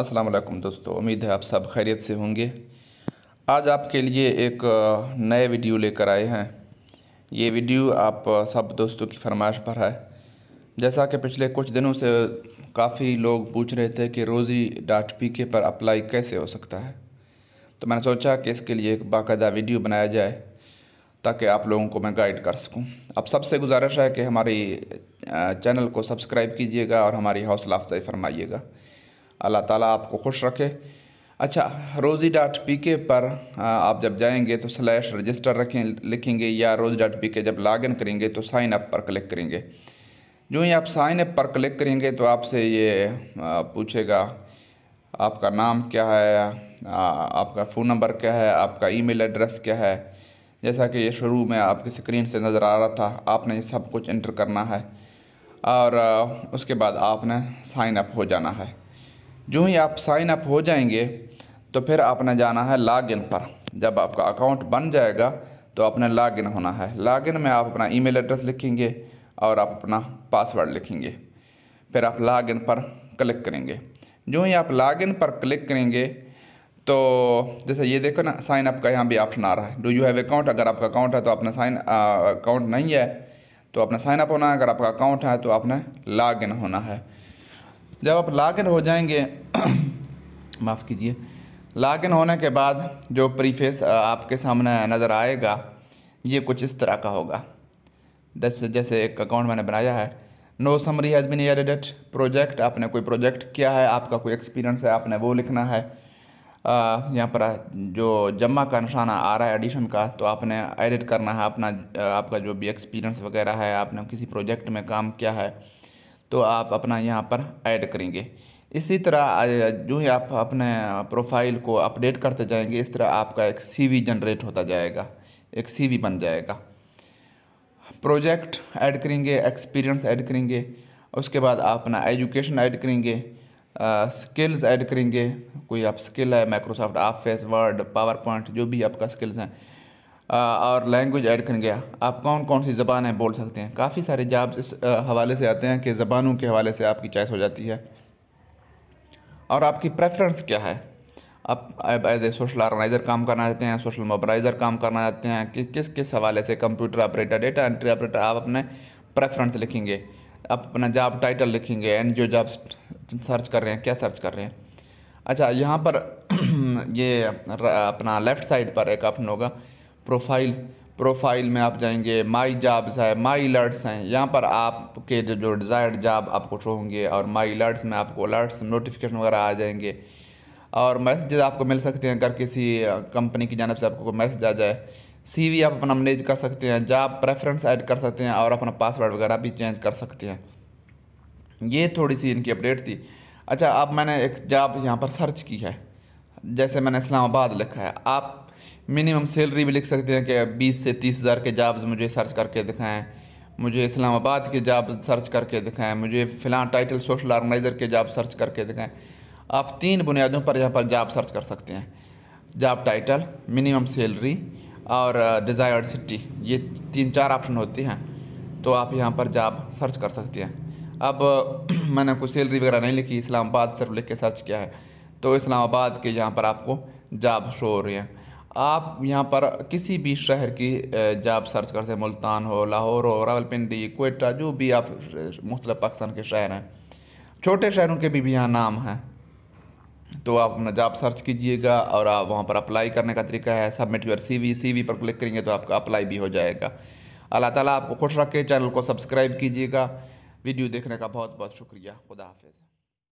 अस्सलाम वालेकुम दोस्तों उम्मीद है आप सब खैरियत से होंगे आज आपके लिए एक नए वीडियो लेकर आए हैं ये वीडियो आप सब दोस्तों की फरमाइश पर है जैसा कि पिछले कुछ दिनों से काफ़ी लोग पूछ रहे थे कि रोज़ी डॉट पी के पर अप्लाई कैसे हो सकता है तो मैंने सोचा कि इसके लिए एक बाकायदा वीडियो बनाया जाए ताकि आप लोगों को मैं गाइड कर सकूं। आप सबसे गुजारिश है कि हमारी चैनल को सब्सक्राइब कीजिएगा और हमारी हौसला अफजाई फरमाइएगा अल्लाह ताला आपको खुश रखे अच्छा रोज़ी डॉट पी के पर आप जब जाएंगे तो स्लैश रजिस्टर रखें लिखेंगे या रोज़ी डॉट पी के जब लॉगिन करेंगे तो साइन अप पर क्लिक करेंगे जो ही आप साइन अप पर क्लिक करेंगे तो आपसे ये पूछेगा आपका नाम क्या है आपका फ़ोन नंबर क्या है आपका ईमेल एड्रेस क्या है जैसा कि ये शुरू में आपकी स्क्रीन से नज़र आ रहा था आपने ये सब कुछ इंटर करना है और उसके बाद आपने साइन अप हो जाना है जो ही आप साइन अप हो जाएंगे तो फिर आपने जाना है लॉगिन पर जब आपका अकाउंट बन जाएगा तो आपने लॉगिन होना है लॉगिन में आप अपना ईमेल एड्रेस लिखेंगे और आप अपना पासवर्ड लिखेंगे फिर आप लॉगिन पर क्लिक करेंगे जो ही आप लॉगिन पर क्लिक करेंगे तो जैसे ये देखो ना साइन अप का यहाँ भी ऑप्शन आ रहा है डू यू हैव अकाउंट अगर आपका अकाउंट है तो आपने साइन अकाउंट नहीं है तो आपने साइन अप होना है अगर आपका अकाउंट है तो आपने लॉग इन होना है जब आप लॉगिन हो जाएंगे माफ़ कीजिए लॉगिन होने के बाद जो प्रीफेस आपके सामने नज़र आएगा ये कुछ इस तरह का होगा जैसे जैसे एक अकाउंट मैंने बनाया है no summary has been edited project आपने कोई प्रोजेक्ट किया है आपका कोई एक्सपीरियंस है आपने वो लिखना है यहाँ पर जो जमा का निशाना आ रहा है एडिशन का तो आपने एडिट करना है अपना आपका जो भी एक्सपीरियंस वगैरह है आपने किसी प्रोजेक्ट में काम किया है तो आप अपना यहाँ पर ऐड करेंगे इसी तरह जो ही आप अपने प्रोफाइल को अपडेट करते जाएंगे इस तरह आपका एक सीवी जनरेट होता जाएगा एक सीवी बन जाएगा प्रोजेक्ट ऐड करेंगे एक्सपीरियंस ऐड करेंगे उसके बाद आप अपना एजुकेशन ऐड करेंगे स्किल्स ऐड करेंगे कोई आप स्किल है माइक्रोसॉफ्ट आप फेस वर्ड पावर पॉइंट जो भी आपका स्किल्स हैं और लैंग्वेज ऐड कर गया आप कौन कौन सी ज़बान है बोल सकते हैं काफ़ी सारे जॉब्स इस हवाले से आते हैं कि ज़बानों के हवाले से आपकी चॉइस हो जाती है और आपकी प्रेफरेंस क्या है आप एज ए सोशल ऑर्गेनाइज़र काम करना चाहते हैं सोशल मोबलाइज़र काम करना चाहते हैं कि किस किस हवाले से computer operator data entry operator आप अपने प्रेफरेंस लिखेंगे आप अपना जॉब टाइटल लिखेंगे जी ओ जॉब सर्च कर रहे हैं क्या सर्च कर रहे हैं अच्छा यहाँ पर ये अपना लेफ़्ट साइड पर एक ऑप्शन होगा प्रोफाइल प्रोफाइल में आप जाएंगे माई जॉब्स है माई अलर्ट्स हैं यहाँ पर आपके जो जो डिज़ायर्ड जॉब आपको शो होंगे और माई अलर्ट्स में आपको अलर्ट्स नोटिफिकेशन वगैरह आ जाएंगे और मैसेजेस आपको मिल सकते हैं अगर किसी कंपनी की जानब से आपको मैसेज आ जाए सीवी आप अपना मैनेज कर सकते हैं जॉब प्रेफरेंस ऐड कर सकते हैं और अपना पासवर्ड वगैरह भी चेंज कर सकते हैं ये थोड़ी सी इनकी अपडेट थी अच्छा अब मैंने एक जॉब यहाँ पर सर्च की है जैसे मैंने इस्लामाबाद लिखा है आप मिनिमम सैलरी भी लिख सकते हैं कि 20 से तीस हज़ार के जॉब्स मुझे सर्च करके दिखाएं मुझे इस्लामाबाद के जॉब सर्च करके दिखाएं मुझे फ़िलहाल टाइटल सोशल ऑर्गेनाइज़र के जॉब सर्च करके दिखाएं आप तीन बुनियादों पर यहाँ पर जॉब सर्च कर सकते हैं जॉब टाइटल मिनिमम सैलरी और डिज़ायर्ड सिटी ये तीन चार ऑप्शन होते हैं तो आप यहाँ पर जॉब सर्च कर सकते हैं अब मैंने कुछ सैलरी वगैरह नहीं लिखी इस्लामाबाद सिर्फ लिख के सर्च किया है तो इस्लामाबाद के यहाँ पर आपको जॉब शो हो रही है आप यहाँ पर किसी भी शहर की जब सर्च कर सकते मुल्तान हो लाहौर हो रावलपिंडी कोयटा जो भी आप मुख्त पाकिस्तान के शहर हैं छोटे शहरों के भी, भी यहाँ नाम हैं तो आप अपना जॉब सर्च कीजिएगा और आप वहाँ पर अप्लाई करने का तरीका है सबमिट योर सीवी सीवी पर क्लिक करेंगे तो आपका अप्लाई भी हो जाएगा अल्लाह ताला आपको खुश रखे चैनल को सब्सक्राइब कीजिएगा वीडियो देखने का बहुत बहुत शुक्रिया खुदा हाफिज़